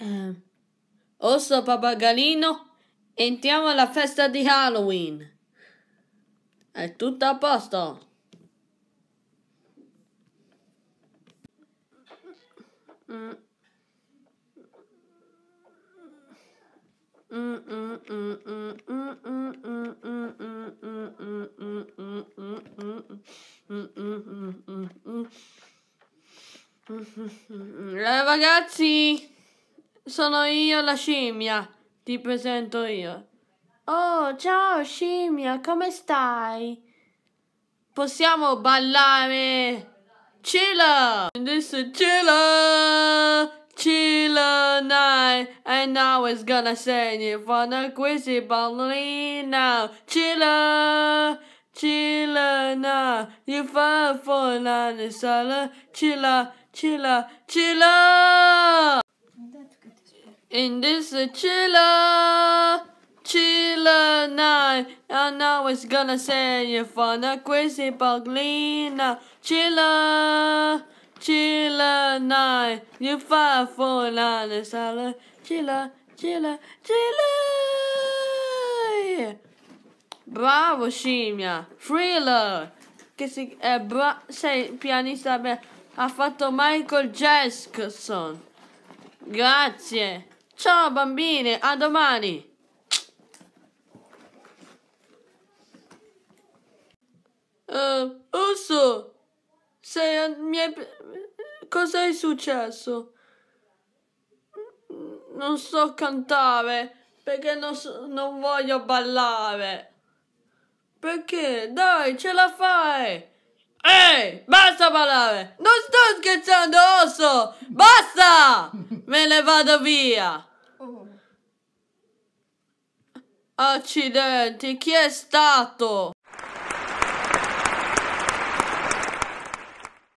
Eh. Osso pappagalino, entriamo alla festa di Halloween. È tutto a posto. Eh, ragazzi! sono io la scimmia. Ti presento io. Oh, ciao scimmia, come stai? Possiamo ballare? Chilla! This is Chilla! Chilla night, and now it's gonna sing you for the crazy ballerina. Chilla! Chilla night! you fight for nine, Chilla, Chilla, Chilla, Chilla! In this chiller, chiller night, and now it's gonna send you for the crazy Paglina. Chiller, chiller night, you fight for nine salad. Chiller, chiller, chiller. Bravo scimmia, thriller, che si, è eh, bra- sei pianista, beh, ha fatto Michael Jackson. Grazie. Ciao bambine, a domani! Uh, Osso, sei, mi è, cosa è successo? Non so cantare perché non, so, non voglio ballare. Perché? Dai, ce la fai! Ehi, basta ballare! Non sto scherzando, osso! Basta! Me ne vado via! Accidenti, chi è stato?